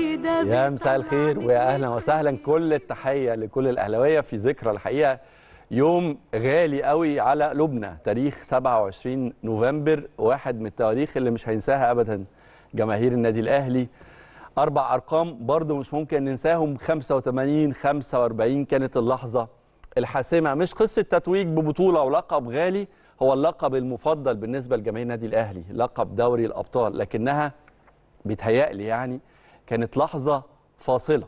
يا مساء الخير ويا اهلا وسهلا كل التحيه لكل الاهلاويه في ذكرى الحقيقه يوم غالي قوي على قلوبنا تاريخ 27 نوفمبر واحد من التواريخ اللي مش هينساها ابدا جماهير النادي الاهلي اربع ارقام برضو مش ممكن ننساهم 85 45 كانت اللحظه الحاسمه مش قصه تتويج ببطوله ولقب غالي هو اللقب المفضل بالنسبه لجماهير النادي الاهلي لقب دوري الابطال لكنها بيتهيألي يعني كانت لحظه فاصله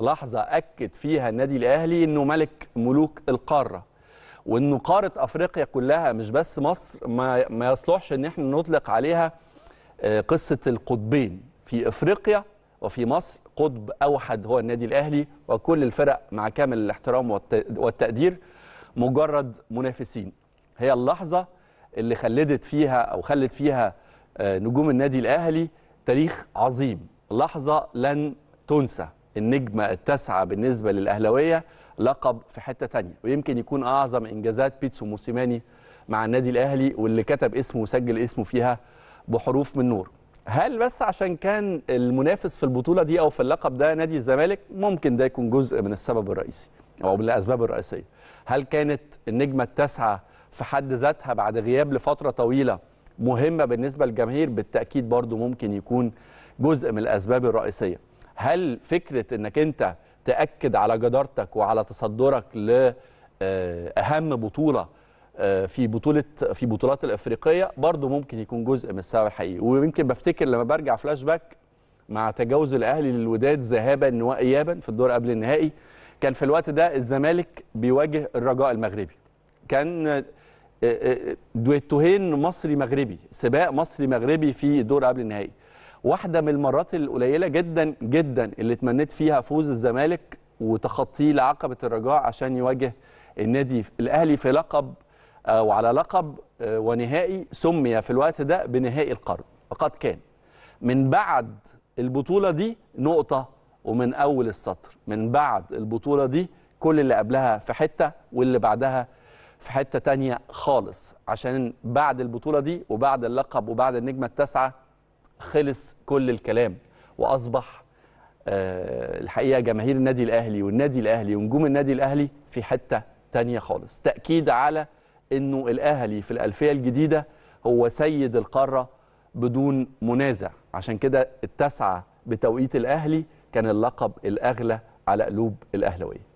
لحظه اكد فيها النادي الاهلي انه ملك ملوك القاره وانه قاره افريقيا كلها مش بس مصر ما, ما يصلحش ان احنا نطلق عليها آه، قصه القطبين في افريقيا وفي مصر قطب اوحد هو النادي الاهلي وكل الفرق مع كامل الاحترام والتقدير مجرد منافسين هي اللحظه اللي خلدت فيها او خلت فيها آه، نجوم النادي الاهلي تاريخ عظيم لحظة لن تنسى النجمة التاسعة بالنسبة للأهلاوية لقب في حتة تانية ويمكن يكون أعظم إنجازات بيتسو موسيماني مع النادي الأهلي واللي كتب اسمه وسجل اسمه فيها بحروف من نور هل بس عشان كان المنافس في البطولة دي أو في اللقب ده نادي الزمالك ممكن ده يكون جزء من السبب الرئيسي أو من الأسباب الرئيسية هل كانت النجمة التاسعة في حد ذاتها بعد غياب لفترة طويلة مهمة بالنسبة للجماهير بالتأكيد برضو ممكن يكون جزء من الأسباب الرئيسية هل فكرة أنك أنت تأكد على جدارتك وعلى تصدرك لأهم آه، بطولة آه، في بطولة في بطولات الأفريقية برضو ممكن يكون جزء من السبب الحقيقي ويمكن بفتكر لما برجع فلاش باك مع تجاوز الأهلي للوداد ذهابا وإيابا في الدور قبل النهائي كان في الوقت ده الزمالك بيواجه الرجاء المغربي كان آه، دويتوهين مصري مغربي سباق مصري مغربي في الدور قبل النهائي واحده من المرات القليله جدا جدا اللي تمنيت فيها فوز الزمالك وتخطيه لعقبه الرجاء عشان يواجه النادي الاهلي في لقب آه، وعلى لقب آه، ونهائي سمي في الوقت ده بنهائي القرن فقد كان من بعد البطوله دي نقطه ومن اول السطر من بعد البطوله دي كل اللي قبلها في حته واللي بعدها في حته تانية خالص عشان بعد البطوله دي وبعد اللقب وبعد النجمه التاسعه خلص كل الكلام واصبح آه، الحقيقه جماهير النادي الاهلي والنادي الاهلي ونجوم النادي الاهلي في حته تانيه خالص تاكيد على انه الاهلي في الالفيه الجديده هو سيد القاره بدون منازع عشان كده التسعه بتوقيت الاهلي كان اللقب الاغلى على قلوب الاهلاويه